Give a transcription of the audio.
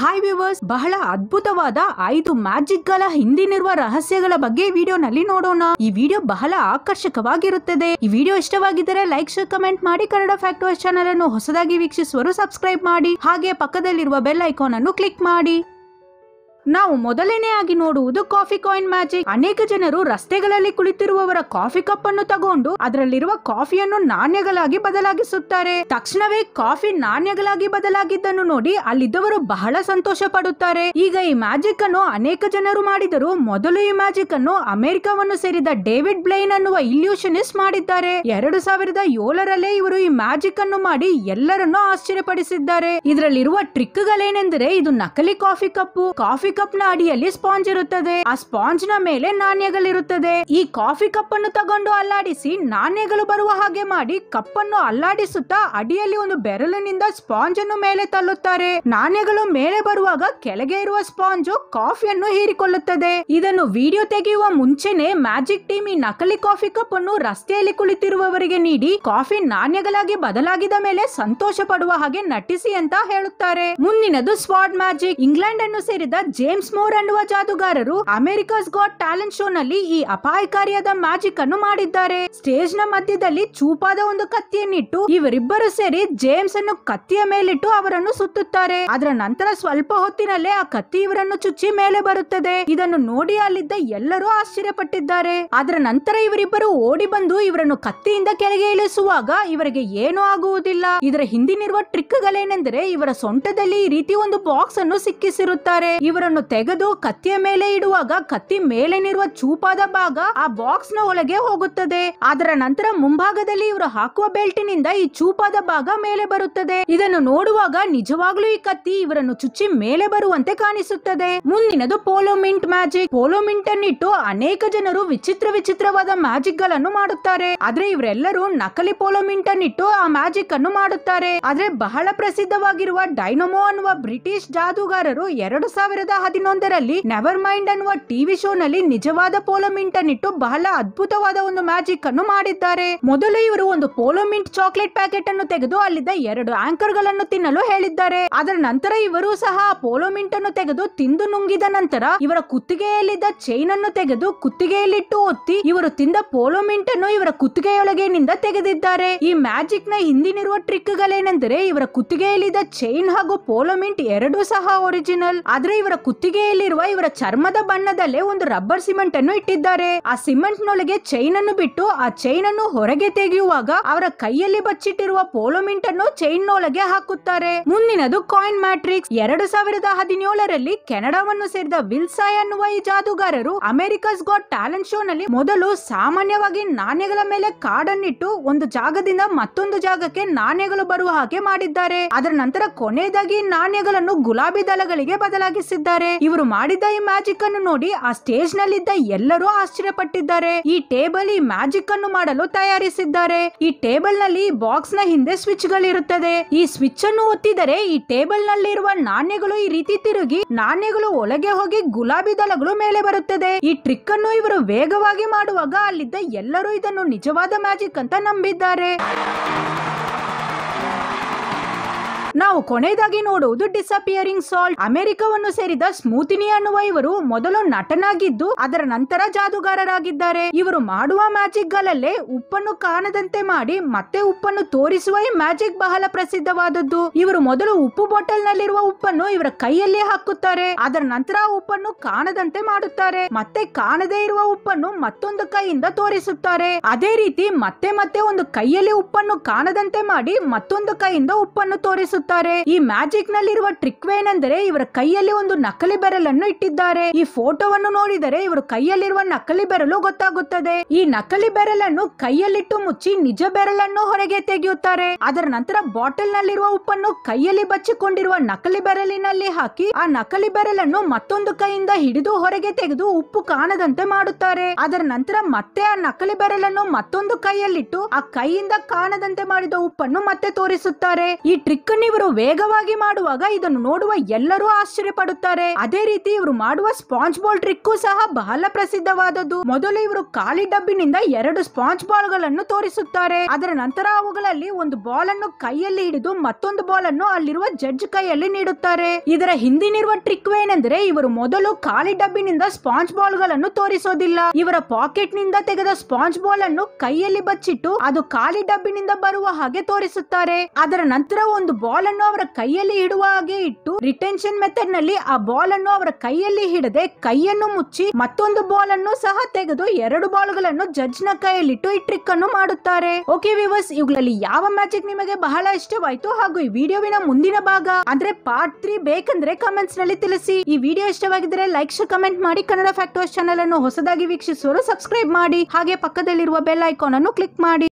hi viewers ಬಹಳ ಅದ್ಭುತವಾದ ಐದು ಮ್ಯಾಜಿಕ್ ಗಳ ಹಿಂದಿನಿರುವ ರಹಸ್ಯಗಳ ಬಗ್ಗೆ ವಿಡಿಯೋನಲ್ಲಿ ನೋಡೋಣ ಈ ವಿಡಿಯೋ ಬಹಳ ಆಕರ್ಷಕವಾಗಿರುತ್ತದೆ ಈ ವಿಡಿಯೋ ಇಷ್ಟವಾಗಿದ್ದರೆ ಲೈಕ್ ಶೇರ್ ಕಮೆಂಟ್ ಮಾಡಿ ಕನ್ನಡ ಫ್ಯಾಕ್ಟರ್ ಚಾನೆಲ್ ಅನ್ನು ಹೊಸದಾಗಿ ವೀಕ್ಷಿಸುವರು ಸಬ್ಸ್ಕ್ರೈಬ್ ಮಾಡಿ ಹಾಗೆ ಪಕ್ಕದಲ್ಲಿರುವ ಬೆಲ್ ಐಕಾನ್ ಅನ್ನು ಕ್ಲಿಕ್ ಮಾಡಿ ನಾವು ಮೊದಲನೇ ಆಗಿ ನೋಡುವುದು ಕಾಫಿ ಕಾಯಿನ್ ಮ್ಯಾಜಿಕ್ ಅನೇಕ ಜನರು ರಸ್ತೆಗಳಲ್ಲಿ ಕುಳಿತಿರುವವರ ಕಾಫಿ ಕಪ್ ಅನ್ನು ತಗೊಂಡು ಅದರಲ್ಲಿರುವ ಕಾಫಿಯನ್ನು ನಾಣ್ಯಗಳಾಗಿ ಬದಲಾಗಿಸುತ್ತಾರೆ ತಕ್ಷಣವೇ ಕಾಫಿ ನಾಣ್ಯಗಳಾಗಿ ಬದಲಾಗಿದ್ದನ್ನು ನೋಡಿ ಅಲ್ಲಿದ್ದವರು ಬಹಳ ಸಂತೋಷ ಪಡುತ್ತಾರೆ ಈಗ ಈ ಮ್ಯಾಜಿಕ್ ಅನ್ನು ಅನೇಕ ಜನರು ಮಾಡಿದರು ಮೊದಲು ಈ ಮ್ಯಾಜಿಕ್ ಅನ್ನು ಅಮೆರಿಕವನ್ನು ಸೇರಿದ ಡೇವಿಡ್ ಬ್ಲೈನ್ ಅನ್ನುವ ಇಲ್ಯೂಷನಿಸ್ಟ್ ಮಾಡಿದ್ದಾರೆ ಎರಡು ಸಾವಿರದ ಏಳರಲ್ಲೇ ಇವರು ಈ ಮ್ಯಾಜಿಕ್ ಅನ್ನು ಮಾಡಿ ಎಲ್ಲರನ್ನು ಆಶ್ಚರ್ಯಪಡಿಸಿದ್ದಾರೆ ಇದರಲ್ಲಿರುವ ಟ್ರಿಕ್ಗಳೇನೆಂದರೆ ಇದು ನಕಲಿ ಕಾಫಿ ಕಪ್ಪು ಕಾಫಿ ಕಪ್ ನ ಅಡಿಯಲ್ಲಿ ಸ್ಪಾಂಜ್ ಇರುತ್ತದೆ ಆ ಸ್ಪಾಂಜ್ ನ ಮೇಲೆ ನಾಣ್ಯಗಳಿರುತ್ತದೆ ಈ ಕಾಫಿ ಕಪ್ ಅನ್ನು ತಗೊಂಡು ಅಲ್ಲಾಡಿಸಿ ನಾಣ್ಯಗಳು ಬರುವ ಹಾಗೆ ಮಾಡಿ ಕಪ್ ಅನ್ನು ಅಲ್ಲಾಡಿಸುತ್ತಾ ಅಡಿಯಲ್ಲಿ ಒಂದು ಬೆರಳಿನಿಂದ ಸ್ಪಾಂಜ್ ಅನ್ನು ಮೇಲೆ ತಳ್ಳುತ್ತಾರೆ ನಾಣ್ಯಗಳು ಮೇಲೆ ಬರುವಾಗ ಕೆಳಗೆ ಇರುವ ಸ್ಪಾಂಜು ಕಾಫಿಯನ್ನು ಹೀರಿಕೊಳ್ಳುತ್ತದೆ ಇದನ್ನು ವಿಡಿಯೋ ತೆಗೆಯುವ ಮುಂಚೆನೆ ಮ್ಯಾಜಿಕ್ ಟೀಮ್ ಈ ನಕಲಿ ಕಾಫಿ ಕಪ್ ಅನ್ನು ರಸ್ತೆಯಲ್ಲಿ ಕುಳಿತಿರುವವರಿಗೆ ನೀಡಿ ಕಾಫಿ ನಾಣ್ಯಗಳಾಗಿ ಬದಲಾಗಿದ ಮೇಲೆ ಸಂತೋಷ ಪಡುವ ಹಾಗೆ ನಟಿಸಿ ಅಂತ ಹೇಳುತ್ತಾರೆ ಮುಂದಿನದು ಸ್ವಾಡ್ ಮ್ಯಾಜಿಕ್ ಇಂಗ್ಲೆಂಡ್ ಅನ್ನು ಸೇರಿದ ಜೆ ಜೇಮ್ಸ್ ಮೋರ್ ಅನ್ನುವ ಜಾದುಗಾರರು ಅಮೆರಿಕಾಸ್ ಗಾಟ್ ಟ್ಯಾಲೆಂಟ್ ಶೋ ನಲ್ಲಿ ಈ ಅಪಾಯಕಾರಿಯಾದ ಮ್ಯಾಜಿಕ್ ಅನ್ನು ಮಾಡಿದ್ದಾರೆ ಸ್ಟೇಜ್ ನ ಮಧ್ಯದಲ್ಲಿ ಚೂಪಾದ ಒಂದು ಕತ್ತಿಯನ್ನಿಟ್ಟು ಇವರಿಬ್ಬರು ಸೇರಿ ಜೇಮ್ಸ್ ಅನ್ನು ಕತ್ತಿಯ ಮೇಲಿಟ್ಟು ಅವರನ್ನು ಸುತ್ತುತ್ತಾರೆ ಅದರ ನಂತರ ಸ್ವಲ್ಪ ಹೊತ್ತಿನಲ್ಲೇ ಆ ಕತ್ತಿ ಇವರನ್ನು ಚುಚ್ಚಿ ಮೇಲೆ ಬರುತ್ತದೆ ಇದನ್ನು ನೋಡಿ ಅಲ್ಲಿದ್ದ ಎಲ್ಲರೂ ಆಶ್ಚರ್ಯಪಟ್ಟಿದ್ದಾರೆ ಅದರ ನಂತರ ಇವರಿಬ್ಬರು ಓಡಿ ಬಂದು ಇವರನ್ನು ಕತ್ತಿಯಿಂದ ಕೆಳಗೆ ಇಳಿಸುವಾಗ ಇವರಿಗೆ ಏನು ಆಗುವುದಿಲ್ಲ ಇದರ ಹಿಂದಿನಿರುವ ಟ್ರಿಕ್ ಗಳೇನೆಂದರೆ ಇವರ ಸೊಂಟದಲ್ಲಿ ಈ ರೀತಿ ಒಂದು ಬಾಕ್ಸ್ ಅನ್ನು ಸಿಕ್ಕಿಸಿರುತ್ತಾರೆ ಇವರ ತೆಗೆದು ಕತ್ತಿಯ ಮೇಲೆ ಇಡುವಾಗ ಕತ್ತಿ ಮೇಲೆ ನಿರುವ ಚೂಪಾದ ಭಾಗ ಆ ಬಾಕ್ಸ್ ನ ಒಳಗೆ ಹೋಗುತ್ತದೆ ಅದರ ನಂತರ ಮುಂಭಾಗದಲ್ಲಿ ಇವರು ಹಾಕುವ ಬೆಲ್ಟಿನಿಂದ ಈ ಚೂಪಾದ ಭಾಗ ಮೇಲೆ ಬರುತ್ತದೆ ಇದನ್ನು ನೋಡುವಾಗ ನಿಜವಾಗ್ಲೂ ಈ ಕತ್ತಿ ಇವರನ್ನು ಚುಚ್ಚಿ ಮೇಲೆ ಬರುವಂತೆ ಕಾಣಿಸುತ್ತದೆ ಮುಂದಿನದು ಪೋಲೋಮಿಂಟ್ ಮ್ಯಾಜಿಕ್ ಪೋಲೋ ಮಿಂಟ್ ಅನ್ನಿಟ್ಟು ಅನೇಕ ಜನರು ವಿಚಿತ್ರ ವಿಚಿತ್ರವಾದ ಮ್ಯಾಜಿಕ್ ಗಳನ್ನು ಮಾಡುತ್ತಾರೆ ಆದ್ರೆ ಇವರೆಲ್ಲರೂ ನಕಲಿ ಪೋಲೋ ಮಿಂಟ್ ಅನ್ನಿಟ್ಟು ಆ ಮ್ಯಾಜಿಕ್ ಅನ್ನು ಮಾಡುತ್ತಾರೆ ಆದ್ರೆ ಬಹಳ ಪ್ರಸಿದ್ಧವಾಗಿರುವ ಡೈನಮೋ ಅನ್ನುವ ಬ್ರಿಟಿಷ್ ಜಾದೂಗಾರರು ಎರಡು ಸಾವಿರದ ಹದಿನೊಂದರಲ್ಲಿ ನೆವರ್ ಮೈಂಡ್ ಅನ್ನುವ ಟಿವಿ ಶೋ ನಲ್ಲಿ ನಿಜವಾದ ಪೋಲೋ ಮಿಂಟ್ ಬಹಳ ಅದ್ಭುತವಾದ ಒಂದು ಮ್ಯಾಜಿಕ್ ಅನ್ನು ಮಾಡಿದ್ದಾರೆ ಮೊದಲು ಇವರು ಒಂದು ಪೋಲೋಮಿಂಟ್ ಮಿಂಟ್ ಚಾಕ್ಲೇಟ್ ಪ್ಯಾಕೆಟ್ ಅನ್ನು ತೆಗೆದು ಅಲ್ಲಿದ್ದ ಎರಡು ಆಂಕರ್ ಗಳನ್ನು ತಿನ್ನಲು ಹೇಳಿದ್ದಾರೆ ಅದರ ನಂತರ ಇವರು ಸಹ ಪೋಲೋಮಿಂಟ್ ಅನ್ನು ತೆಗೆದು ತಿಂದು ನುಂಗಿದ ನಂತರ ಇವರ ಕುತ್ತಿಗೆಯಲ್ಲಿದ್ದ ಚೈನ್ ಅನ್ನು ತೆಗೆದು ಕುತ್ತಿಗೆಯಲ್ಲಿಟ್ಟು ಒತ್ತಿ ಇವರು ತಿಂದ ಪೋಲೋಮಿಂಟ್ ಅನ್ನು ಇವರ ನಿಂದ ತೆಗೆದಿದ್ದಾರೆ ಈ ಮ್ಯಾಜಿಕ್ ನ ಹಿಂದಿನಿರುವ ಟ್ರಿಕ್ ಗಳೇನೆಂದರೆ ಇವರ ಕುತ್ತಿಗೆಯಲ್ಲಿದ್ದ ಚೈನ್ ಹಾಗೂ ಪೋಲೋಮಿಂಟ್ ಮಿಂಟ್ ಎರಡೂ ಸಹ ಒರಿಜಿನಲ್ ಆದ್ರೆ ಇವರ ಕುತ್ತಿಗೆಯಲ್ಲಿರುವ ಇವರ ಚರ್ಮದ ಬಣ್ಣದಲ್ಲೇ ಒಂದು ರಬ್ಬರ್ ಸಿಮೆಂಟ್ ಅನ್ನು ಇಟ್ಟಿದ್ದಾರೆ ಆ ಸಿಮೆಂಟ್ ನೊಳಗೆ ಚೈನ್ ಅನ್ನು ಬಿಟ್ಟು ಆ ಚೈನ್ ಅನ್ನು ಹೊರಗೆ ತೆಗೆಯುವಾಗ ಅವರ ಕೈಯಲ್ಲಿ ಬಚ್ಚಿಟ್ಟಿರುವ ಪೋಲೋಮಿಂಟ್ ಅನ್ನು ಚೈನ್ ನೊಳಗೆ ಹಾಕುತ್ತಾರೆ ಮುಂದಿನದು ಕಾಯಿನ್ ಮ್ಯಾಟ್ರಿಕ್ಸ್ ಎರಡು ಸಾವಿರದ ಹದಿನೇಳರಲ್ಲಿ ಕೆನಡಾವನ್ನು ಸೇರಿದ ವಿಲ್ಸಾಯ್ ಅನ್ನುವ ಈ ಜಾದುಗಾರರು ಅಮೆರಿಕಸ್ ಗಾಟ್ ಟ್ಯಾಲೆಂಟ್ ಶೋ ನಲ್ಲಿ ಮೊದಲು ಸಾಮಾನ್ಯವಾಗಿ ನಾಣ್ಯಗಳ ಮೇಲೆ ಕಾಡನ್ನಿಟ್ಟು ಒಂದು ಜಾಗದಿಂದ ಮತ್ತೊಂದು ಜಾಗಕ್ಕೆ ನಾಣ್ಯಗಳು ಬರುವ ಹಾಗೆ ಮಾಡಿದ್ದಾರೆ ಅದರ ನಂತರ ಕೊನೆಯದಾಗಿ ನಾಣ್ಯಗಳನ್ನು ಗುಲಾಬಿ ದಳಗಳಿಗೆ ಬದಲಾಗಿಸಿದ್ದಾರೆ ಇವರು ಮಾಡಿದ ಈ ಮ್ಯಾಜಿಕ್ ಅನ್ನು ನೋಡಿ ಆ ಸ್ಟೇಜ್ ನಲ್ಲಿದ್ದ ಎಲ್ಲರೂ ಆಶ್ಚರ್ಯ ಪಟ್ಟಿದ್ದಾರೆ ಈ ಟೇಬಲ್ ಈ ಮ್ಯಾಜಿಕ್ ಅನ್ನು ಮಾಡಲು ತಯಾರಿಸಿದ್ದಾರೆ ಈ ಟೇಬಲ್ ನಲ್ಲಿ ಬಾಕ್ಸ್ ನ ಹಿಂದೆ ಸ್ವಿಚ್ ಗಳಿರುತ್ತದೆ ಈ ಸ್ವಿಚ್ ಅನ್ನು ಒತ್ತಿದರೆ ಈ ಟೇಬಲ್ ನಲ್ಲಿರುವ ನಾಣ್ಯಗಳು ಈ ರೀತಿ ತಿರುಗಿ ನಾಣ್ಯಗಳು ಒಳಗೆ ಹೋಗಿ ಗುಲಾಬಿ ದಳಗಳು ಮೇಲೆ ಬರುತ್ತದೆ ಈ ಟ್ರಿಕ್ ಅನ್ನು ಇವರು ವೇಗವಾಗಿ ಮಾಡುವಾಗ ಅಲ್ಲಿದ್ದ ಎಲ್ಲರೂ ಇದನ್ನು ನಿಜವಾದ ಮ್ಯಾಜಿಕ್ ಅಂತ ನಂಬಿದ್ದಾರೆ ನಾವು ಕೊನೆಯದಾಗಿ ನೋಡುವುದು ಡಿಸಪಿಯರಿಂಗ್ ಸಾಲ್ಟ್ ಅಮೆರಿಕವನ್ನು ಸೇರಿದ ಸ್ಮೂತಿನಿ ಅನ್ನುವ ಇವರು ಮೊದಲು ನಟನಾಗಿದ್ದು ಅದರ ನಂತರ ಜಾದುಗಾರರಾಗಿದ್ದಾರೆ ಇವರು ಮಾಡುವ ಮ್ಯಾಜಿಕ್ ಗಳಲ್ಲೇ ಉಪ್ಪನ್ನು ಕಾಣದಂತೆ ಮಾಡಿ ಮತ್ತೆ ಉಪ್ಪನ್ನು ತೋರಿಸುವ ಈ ಮ್ಯಾಜಿಕ್ ಬಹಳ ಪ್ರಸಿದ್ಧವಾದದ್ದು ಇವರು ಮೊದಲು ಉಪ್ಪು ಬಾಟಲ್ ನಲ್ಲಿರುವ ಉಪ್ಪನ್ನು ಇವರ ಕೈಯಲ್ಲಿ ಹಾಕುತ್ತಾರೆ ಅದರ ನಂತರ ಉಪ್ಪನ್ನು ಕಾಣದಂತೆ ಮಾಡುತ್ತಾರೆ ಮತ್ತೆ ಕಾಣದೇ ಇರುವ ಉಪ್ಪನ್ನು ಮತ್ತೊಂದು ಕೈಯಿಂದ ತೋರಿಸುತ್ತಾರೆ ಅದೇ ರೀತಿ ಮತ್ತೆ ಮತ್ತೆ ಒಂದು ಕೈಯಲ್ಲಿ ಉಪ್ಪನ್ನು ಕಾಣದಂತೆ ಮಾಡಿ ಮತ್ತೊಂದು ಕೈಯಿಂದ ಉಪ್ಪನ್ನು ತೋರಿಸುತ್ತಾರೆ ಹೋಗುತ್ತಾರೆ ಈ ಮ್ಯಾಜಿಕ್ ನಲ್ಲಿರುವ ಟ್ರಿಕ್ ಏನೆಂದರೆ ಇವರ ಕೈಯಲ್ಲಿ ಒಂದು ನಕಲಿ ಬೆರಲನ್ನು ಇಟ್ಟಿದ್ದಾರೆ ಈ ಫೋಟೋವನ್ನು ನೋಡಿದರೆ ಇವರು ಕೈಯಲ್ಲಿರುವ ನಕಲಿ ಬೆರಲು ಗೊತ್ತಾಗುತ್ತದೆ ಈ ನಕಲಿ ಬೆರಲನ್ನು ಕೈಯಲ್ಲಿಟ್ಟು ಮುಚ್ಚಿ ನಿಜ ಬೆರಲನ್ನು ಹೊರಗೆ ತೆಗೆಯುತ್ತಾರೆ ಅದರ ನಂತರ ಬಾಟಲ್ ನಲ್ಲಿರುವ ಉಪ್ಪನ್ನು ಕೈಯಲ್ಲಿ ಬಚ್ಚಿಕೊಂಡಿರುವ ನಕಲಿ ಬೆರಲಿನಲ್ಲಿ ಹಾಕಿ ಆ ನಕಲಿ ಬೆರಲನ್ನು ಮತ್ತೊಂದು ಕೈಯಿಂದ ಹಿಡಿದು ಹೊರಗೆ ತೆಗೆದು ಉಪ್ಪು ಕಾಣದಂತೆ ಮಾಡುತ್ತಾರೆ ಅದರ ನಂತರ ಮತ್ತೆ ಆ ನಕಲಿ ಬೆರಲನ್ನು ಮತ್ತೊಂದು ಕೈಯಲ್ಲಿಟ್ಟು ಆ ಕೈಯಿಂದ ಕಾಣದಂತೆ ಮಾಡಿದ ಉಪ್ಪನ್ನು ಮತ್ತೆ ತೋರಿಸುತ್ತಾರೆ ಈ ಟ್ರಿಕ್ ನೀವು ಇವರು ವೇಗವಾಗಿ ಮಾಡುವಾಗ ಇದನ್ನು ನೋಡುವ ಎಲ್ಲರೂ ಆಶ್ಚರ್ಯ ಪಡುತ್ತಾರೆ ಅದೇ ರೀತಿ ಇವರು ಮಾಡುವ ಸ್ಪಾಂಜ್ ಬಾಲ್ ಟ್ರಿಕ್ ಸಹ ಬಹಳ ಪ್ರಸಿದ್ಧವಾದದ್ದು ಮೊದಲು ಇವರು ಖಾಲಿ ಡಬ್ಬಿನಿಂದ ಎರಡು ಸ್ಪಾಂಜ್ ಬಾಲ್ ಗಳನ್ನು ತೋರಿಸುತ್ತಾರೆ ಅದರ ನಂತರ ಅವುಗಳಲ್ಲಿ ಒಂದು ಬಾಲ್ ಅನ್ನು ಕೈಯಲ್ಲಿ ಹಿಡಿದು ಮತ್ತೊಂದು ಬಾಲ್ ಅನ್ನು ಅಲ್ಲಿರುವ ಜಡ್ಜ್ ಕೈಯಲ್ಲಿ ನೀಡುತ್ತಾರೆ ಇದರ ಹಿಂದಿನಿರುವ ಟ್ರಿಕ್ ಏನೆಂದರೆ ಇವರು ಮೊದಲು ಖಾಲಿ ಡಬ್ಬಿನಿಂದ ಸ್ಪಾಂಜ್ ಬಾಲ್ ಗಳನ್ನು ತೋರಿಸೋದಿಲ್ಲ ಇವರ ಪಾಕೆಟ್ ನಿಂದ ತೆಗೆದ ಸ್ಪಾಂಜ್ ಬಾಲ್ ಅನ್ನು ಕೈಯಲ್ಲಿ ಬಚ್ಚಿಟ್ಟು ಅದು ಖಾಲಿ ಡಬ್ಬಿನಿಂದ ಬರುವ ಹಾಗೆ ತೋರಿಸುತ್ತಾರೆ ಅದರ ನಂತರ ಒಂದು ಬಾಲ್ ಬಾಲ್ ಅನ್ನು ಅವರ ಕೈಯಲ್ಲಿ ಇಡುವ ಹಾಗೆ ಇಟ್ಟು ರಿಟೆನ್ಷನ್ ಮೆಥಡ್ ನಲ್ಲಿ ಆ ಬಾಲ್ ಅನ್ನು ಅವರ ಕೈಯಲ್ಲಿ ಹಿಡದೆ ಕೈಯನ್ನು ಮುಚ್ಚಿ ಮತ್ತೊಂದು ಬಾಲ್ ಅನ್ನು ಸಹ ತೆಗೆದು ಎರಡು ಬಾಲ್ ಗಳನ್ನು ಜಡ್ಜ್ ನ ಕೈಯಲ್ಲಿಟ್ಟು ಈ ಟ್ರಿಕ್ ಅನ್ನು ಮಾಡುತ್ತಾರೆ ಓಕೆ ವಿವರ್ಸ್ ಇವುಗಳಲ್ಲಿ ಯಾವ ಮ್ಯಾಜಿಕ್ ನಿಮಗೆ ಬಹಳ ಇಷ್ಟವಾಯ್ತು ಹಾಗೂ ಈ ವಿಡಿಯೋವಿನ ಮುಂದಿನ ಭಾಗ ಅಂದ್ರೆ ಪಾರ್ಟ್ ತ್ರೀ ಬೇಕಂದ್ರೆ ಕಮೆಂಟ್ಸ್ ನಲ್ಲಿ ತಿಳಿಸಿ ಈ ವಿಡಿಯೋ ಇಷ್ಟವಾಗಿದ್ರೆ ಲೈಕ್ ಕಮೆಂಟ್ ಮಾಡಿ ಕನ್ನಡ ಫ್ಯಾಕ್ಟೋಸ್ ಚಾನೆಲ್ ಅನ್ನು ಹೊಸದಾಗಿ ವೀಕ್ಷಿಸುವ ಸಬ್ಸ್ಕ್ರೈಬ್ ಮಾಡಿ ಹಾಗೆ ಪಕ್ಕದಲ್ಲಿರುವ ಬೆಲ್ ಐಕಾನ್ ಅನ್ನು ಕ್ಲಿಕ್ ಮಾಡಿ